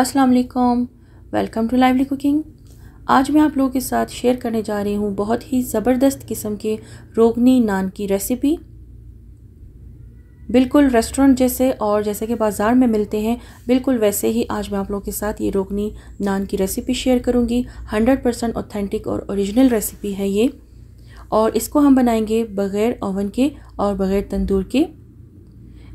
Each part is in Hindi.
अस्सलाम वालेकुम वेलकम टू लाइवली कुकिंग आज मैं आप लोगों के साथ शेयर करने जा रही हूँ बहुत ही ज़बरदस्त किस्म के रोगनी नान की रेसिपी बिल्कुल रेस्टोरेंट जैसे और जैसे कि बाज़ार में मिलते हैं बिल्कुल वैसे ही आज मैं आप लोगों के साथ ये रोगनी नान की रेसिपी शेयर करूँगी हंड्रेड परसेंट ऑथेंटिक और ओरिजिनल रेसिपी है ये और इसको हम बनाएंगे बग़ैर ओवन के और बग़ैर तंदूर के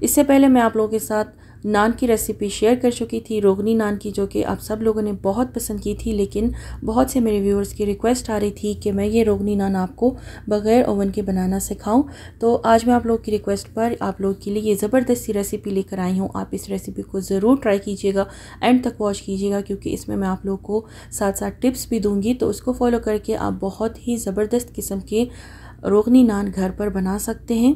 इससे पहले मैं आप लोगों के साथ नान की रेसिपी शेयर कर चुकी थी रोगनी नान की जो कि आप सब लोगों ने बहुत पसंद की थी लेकिन बहुत से मेरे व्यूअर्स की रिक्वेस्ट आ रही थी कि मैं ये रोगनी नान आपको बग़ैर ओवन के बनाना सिखाऊं तो आज मैं आप लोग की रिक्वेस्ट पर आप लोग के लिए ये ज़बरदस्ती रेसिपी लेकर आई हूँ आप इस रेसिपी को ज़रूर ट्राई कीजिएगा एंड तक वॉच कीजिएगा क्योंकि इसमें मैं आप लोग को साथ साथ टिप्स भी दूँगी तो उसको फॉलो करके आप बहुत ही ज़बरदस्त किस्म के रोगनी नान घर पर बना सकते हैं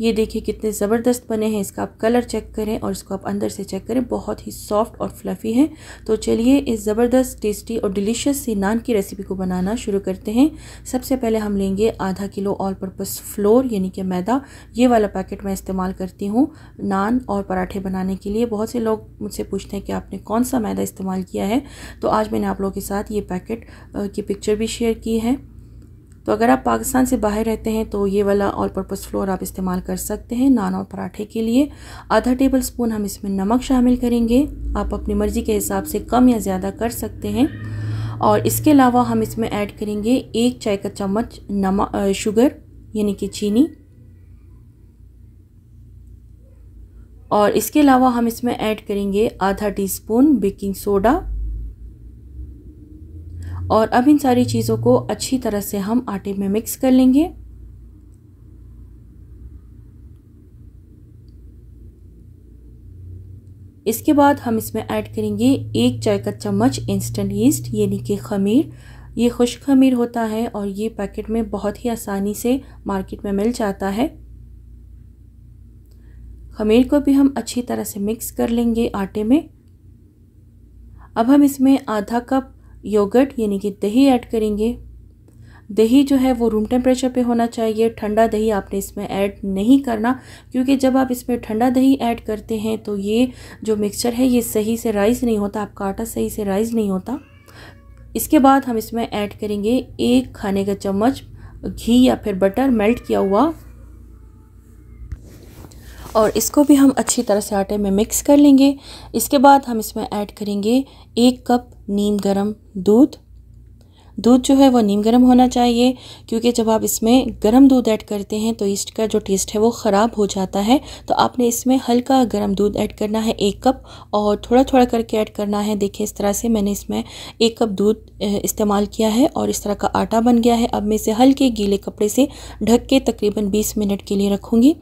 ये देखिए कितने ज़बरदस्त बने हैं इसका आप कलर चेक करें और इसको आप अंदर से चेक करें बहुत ही सॉफ्ट और फ्लफ़ी है तो चलिए इस ज़बरदस्त टेस्टी और डिलीशियस सी नान की रेसिपी को बनाना शुरू करते हैं सबसे पहले हम लेंगे आधा किलो ऑल पर्पज़ फ्लोर यानी कि मैदा ये वाला पैकेट मैं इस्तेमाल करती हूँ नान और पराठे बनाने के लिए बहुत से लोग मुझसे पूछते हैं कि आपने कौन सा मैदा इस्तेमाल किया है तो आज मैंने आप लोगों के साथ ये पैकेट की पिक्चर भी शेयर की है तो अगर आप पाकिस्तान से बाहर रहते हैं तो ये वाला ऑल पर्पज़ फ्लोर आप इस्तेमाल कर सकते हैं नान और पराठे के लिए आधा टेबल स्पून हम इसमें नमक शामिल करेंगे आप अपनी मर्ज़ी के हिसाब से कम या ज़्यादा कर सकते हैं और इसके अलावा हम इसमें ऐड करेंगे एक चाय का चम्मच नमक शुगर यानी कि चीनी और इसके अलावा हम इसमें ऐड करेंगे आधा टीस्पून बेकिंग सोडा और अब इन सारी चीज़ों को अच्छी तरह से हम आटे में मिक्स कर लेंगे इसके बाद हम इसमें ऐड करेंगे एक चाय का चम्मच इंस्टेंट ईस्ट यानी कि खमीर ये खुश खमीर होता है और ये पैकेट में बहुत ही आसानी से मार्केट में मिल जाता है खमीर को भी हम अच्छी तरह से मिक्स कर लेंगे आटे में अब हम इसमें आधा कप योगर्ट यानी कि दही ऐड करेंगे दही जो है वो रूम टेम्परेचर पे होना चाहिए ठंडा दही आपने इसमें ऐड नहीं करना क्योंकि जब आप इसमें ठंडा दही ऐड करते हैं तो ये जो मिक्सचर है ये सही से राइज़ नहीं होता आपका आटा सही से राइज़ नहीं होता इसके बाद हम इसमें ऐड करेंगे एक खाने का चम्मच घी या फिर बटर मेल्ट किया हुआ और इसको भी हम अच्छी तरह से आटे में मिक्स कर लेंगे इसके बाद हम इसमें ऐड करेंगे एक कप नीम गरम दूध दूध जो है वो नीम गर्म होना चाहिए क्योंकि जब आप इसमें गर्म दूध ऐड करते हैं तो ईस्ट का जो टेस्ट है वो ख़राब हो जाता है तो आपने इसमें हल्का गर्म दूध ऐड करना है एक कप और थोड़ा थोड़ा करके ऐड करना है देखिए इस तरह से मैंने इसमें एक कप दूध इस्तेमाल किया है और इस तरह का आटा बन गया है अब मैं इसे हल्के गीले कपड़े से ढक के तकरीबन बीस मिनट के लिए रखूँगी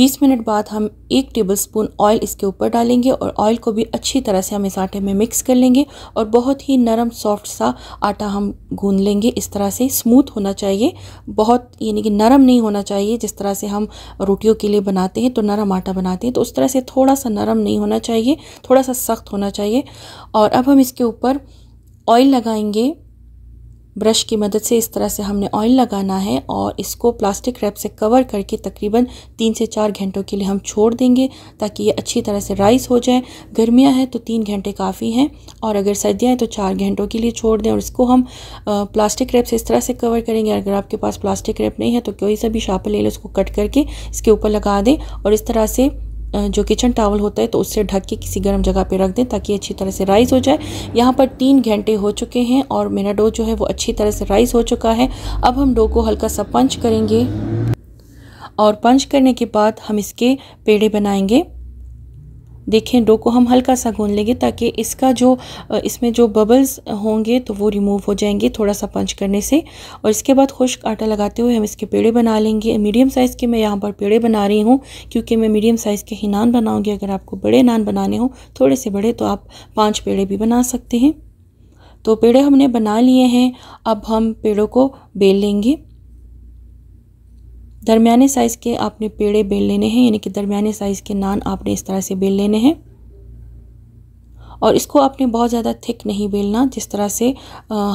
20 मिनट बाद हम एक टेबलस्पून ऑयल इसके ऊपर डालेंगे और ऑयल को भी अच्छी तरह से हम इस आटे में मिक्स कर लेंगे और बहुत ही नरम सॉफ्ट सा आटा हम गून लेंगे इस तरह से स्मूथ होना चाहिए बहुत यानी कि नरम नहीं होना चाहिए जिस तरह से हम रोटियों के लिए बनाते हैं तो नरम आटा बनाते हैं तो उस तरह से थोड़ा सा नरम नहीं होना चाहिए थोड़ा सा सख्त होना चाहिए और अब हम इसके ऊपर ऑयल लगाएंगे ब्रश की मदद से इस तरह से हमने ऑयल लगाना है और इसको प्लास्टिक रैप से कवर करके तकरीबन तीन से चार घंटों के लिए हम छोड़ देंगे ताकि ये अच्छी तरह से राइस हो जाए गर्मियाँ हैं तो तीन घंटे काफ़ी हैं और अगर सर्दियाँ हैं तो चार घंटों के लिए छोड़ दें और इसको हम प्लास्टिक रैप से इस तरह से कवर करेंगे अगर आपके पास प्लास्टिक रैप नहीं है तो कोई सा भी शापा ले लो उसको कट करके इसके ऊपर लगा दें और इस तरह से जो किचन टावल होता है तो उससे ढक के किसी गर्म जगह पे रख दें ताकि अच्छी तरह से राइस हो जाए यहाँ पर तीन घंटे हो चुके हैं और मेरा डो जो है वो अच्छी तरह से राइस हो चुका है अब हम डो को हल्का सा पंच करेंगे और पंच करने के बाद हम इसके पेड़े बनाएंगे देखें डो को हम हल्का सा गून लेंगे ताकि इसका जो इसमें जो बबल्स होंगे तो वो रिमूव हो जाएंगे थोड़ा सा पंच करने से और इसके बाद खुश्क आटा लगाते हुए हम इसके पेड़े बना लेंगे मीडियम साइज़ के मैं यहाँ पर पेड़े बना रही हूँ क्योंकि मैं मीडियम साइज़ के ही नान बनाऊँगी अगर आपको बड़े नान बनाने हों थोड़े से बड़े तो आप पाँच पेड़े भी बना सकते हैं तो पेड़े हमने बना लिए हैं अब हम पेड़ों को बेल लेंगे दरमिया साइज़ के आपने पेड़े बेल लेने हैं यानी कि दरमिया साइज़ के नान आपने इस तरह से बेल लेने हैं और इसको आपने बहुत ज़्यादा थिक नहीं बेलना जिस तरह से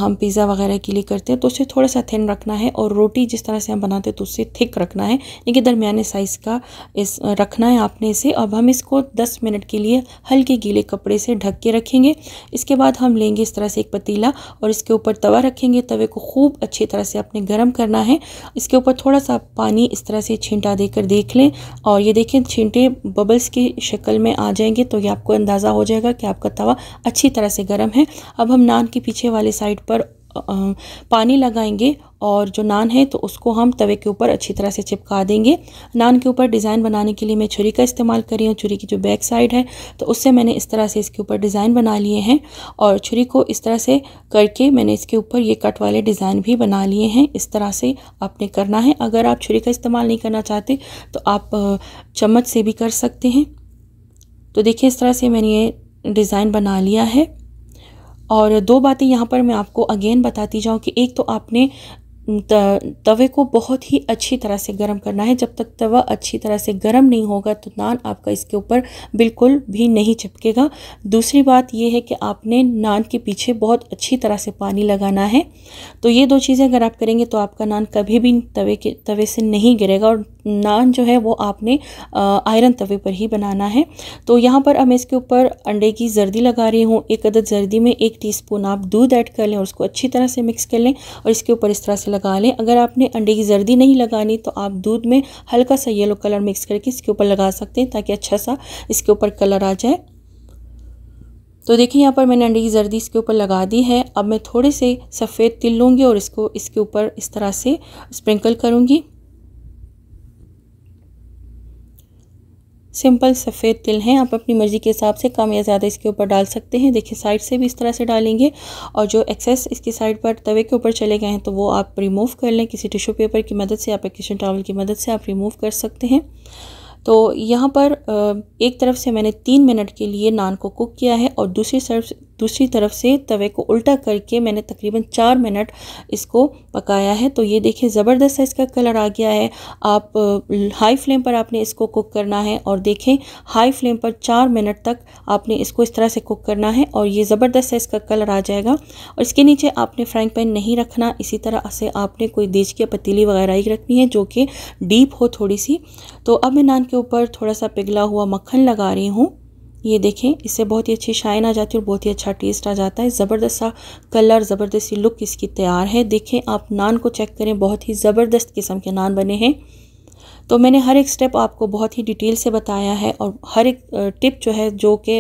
हम पिज़्ज़ा वगैरह के लिए करते हैं तो उसे थोड़ा सा थिन रखना है और रोटी जिस तरह से हम बनाते हैं तो उससे थिक रखना है लेकिन दरमियाने साइज़ का इस रखना है आपने इसे अब हम इसको दस मिनट के लिए हल्के गीले कपड़े से ढक के रखेंगे इसके बाद हम लेंगे इस तरह से एक पतीला और इसके ऊपर तवा रखेंगे तवे को खूब अच्छी तरह से आपने गर्म करना है इसके ऊपर थोड़ा सा पानी इस तरह से छींटा देकर देख लें और ये देखें छींटे बबल्स की शक्ल में आ जाएंगे तो ये आपको अंदाज़ा हो जाएगा कि आपका तवा अच्छी तरह से गर्म है अब हम नान के पीछे वाले साइड पर पानी लगाएंगे और जो नान है तो उसको हम तवे के ऊपर अच्छी तरह से चिपका देंगे नान के ऊपर डिज़ाइन बनाने के लिए मैं छुरी का इस्तेमाल कर रही हूँ छुरी की जो बैक साइड है तो उससे मैंने इस तरह से इसके ऊपर डिज़ाइन बना लिए हैं और छुरी को इस तरह से करके मैंने इसके ऊपर ये कट वाले डिज़ाइन भी बना लिए हैं इस तरह से आपने करना है अगर आप छुरी का इस्तेमाल नहीं करना चाहते तो आप चम्मच से भी कर सकते हैं तो देखिए इस तरह से मैंने ये डिज़ाइन बना लिया है और दो बातें यहाँ पर मैं आपको अगेन बताती जाऊँ कि एक तो आपने तवे को बहुत ही अच्छी तरह से गर्म करना है जब तक तवा अच्छी तरह से गर्म नहीं होगा तो नान आपका इसके ऊपर बिल्कुल भी नहीं चिपकेगा दूसरी बात यह है कि आपने नान के पीछे बहुत अच्छी तरह से पानी लगाना है तो ये दो चीज़ें अगर आप करेंगे तो आपका नान कभी भी तवे के तवे से नहीं गिरेगा और नान जो है वो आपने आयरन तवे पर ही बनाना है तो यहाँ पर अब मैं इसके ऊपर अंडे की जर्दी लगा रही हूँ एक अदद जर्दी में एक टीस्पून आप दूध ऐड कर लें और उसको अच्छी तरह से मिक्स कर लें और इसके ऊपर इस तरह से लगा लें अगर आपने अंडे की जर्दी नहीं लगानी तो आप दूध में हल्का सा येलो कलर मिक्स करके इसके ऊपर लगा सकते हैं ताकि अच्छा सा इसके ऊपर कलर आ जाए तो देखिए यहाँ पर मैंने अंडे की जर्दी इसके ऊपर लगा दी है अब मैं थोड़े से सफ़ेद तिल लूँगी और इसको इसके ऊपर इस तरह से स्प्रिंकल करूँगी सिंपल सफ़ेद तिल हैं आप अपनी मर्ज़ी के हिसाब से कम या ज़्यादा इसके ऊपर डाल सकते हैं देखिए साइड से भी इस तरह से डालेंगे और जो एक्सेस इसके साइड पर तवे के ऊपर चले गए हैं तो वो आप रिमूव कर लें किसी टिशू पेपर की मदद से या किचन टावल की मदद से आप रिमूव कर सकते हैं तो यहाँ पर एक तरफ से मैंने तीन मिनट के लिए नान को कुक किया है और दूसरी तरफ दूसरी तरफ से तवे को उल्टा करके मैंने तकरीबन चार मिनट इसको पकाया है तो ये देखिए ज़बरदस्त इसका कलर आ गया है आप हाई फ्लेम पर आपने इसको कुक करना है और देखें हाई फ्लेम पर चार मिनट तक आपने इसको इस तरह से कुक करना है और ये ज़बरदस्त है इसका कलर आ जाएगा और इसके नीचे आपने फ्राइंग पैन नहीं रखना इसी तरह से आपने कोई देश की पतीली वगैरह ही रखनी है जो कि डीप हो थोड़ी सी तो अब मैं नान के ऊपर थोड़ा सा पिघला हुआ मक्खन लगा रही हूँ ये देखें इससे बहुत ही अच्छी शाइन आ जाती है और बहुत ही अच्छा टेस्ट आ जाता है ज़बरदस्त सा कलर ज़बरदस्ती लुक इसकी तैयार है देखें आप नान को चेक करें बहुत ही ज़बरदस्त किस्म के नान बने हैं तो मैंने हर एक स्टेप आपको बहुत ही डिटेल से बताया है और हर एक टिप जो है जो कि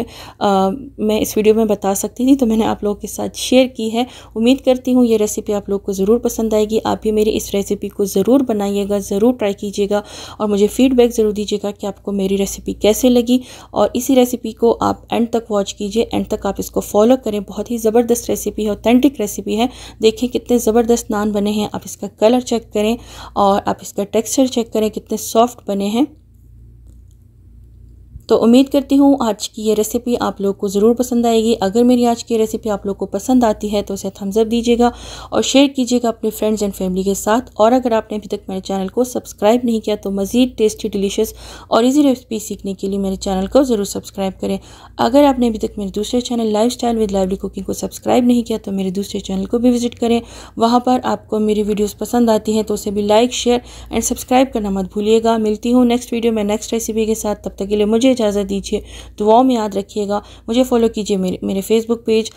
मैं इस वीडियो में बता सकती थी तो मैंने आप लोगों के साथ शेयर की है उम्मीद करती हूँ ये रेसिपी आप लोग को ज़रूर पसंद आएगी आप भी मेरी इस रेसिपी को ज़रूर बनाइएगा ज़रूर ट्राई कीजिएगा और मुझे फीडबैक ज़रूर दीजिएगा कि आपको मेरी रेसिपी कैसे लगी और इसी रेसिपी को आप एंड तक वॉच कीजिए एंड तक आप इसको फॉलो करें बहुत ही ज़बरदस्त रेसिपी है ऑथेंटिक रेसिपी है देखें कितने ज़बरदस्त नान बने हैं आप इसका कलर चेक करें और आप इसका टेक्स्चर चेक करें कितने सॉफ्ट बने हैं तो उम्मीद करती हूँ आज की ये रेसिपी आप लोग को ज़रूर पसंद आएगी अगर मेरी आज की रेसिपी आप लोग को पसंद आती है तो उसे थम्सअप दीजिएगा और शेयर कीजिएगा अपने फ्रेंड्स एंड फैमिली के साथ और अगर आपने अभी तक मेरे चैनल को सब्सक्राइब नहीं किया तो मज़ीद टेस्टी डिलीशियस और ईजी रेसिपी सीखने के लिए मेरे चैनल को ज़रूर सब्सक्राइब करें अगर आपने अभी तक मेरे दूसरे channel Lifestyle with Lively Cooking को सब्सक्राइब नहीं किया तो मेरे दूसरे चैनल को भी विजिट करें वहाँ पर आपको मेरी वीडियोज़ पसंद आती हैं तो उसे भी लाइक शेयर एंड सब्सक्राइब करना मत भूलिएगा मिलती हूँ नेक्स्ट वीडियो में नेक्स्ट रेसिपी के साथ तब तक के लिए मुझे इजाज़त दीजिए दुआओं में याद रखिएगा मुझे फॉलो कीजिए मेरे मेरे फेसबुक पेज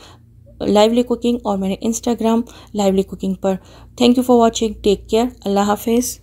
लाइवली कुकिंग और मेरे इंस्टाग्राम लाइवली कुकिंग पर thank you for watching take care अल्लाह हाफिज़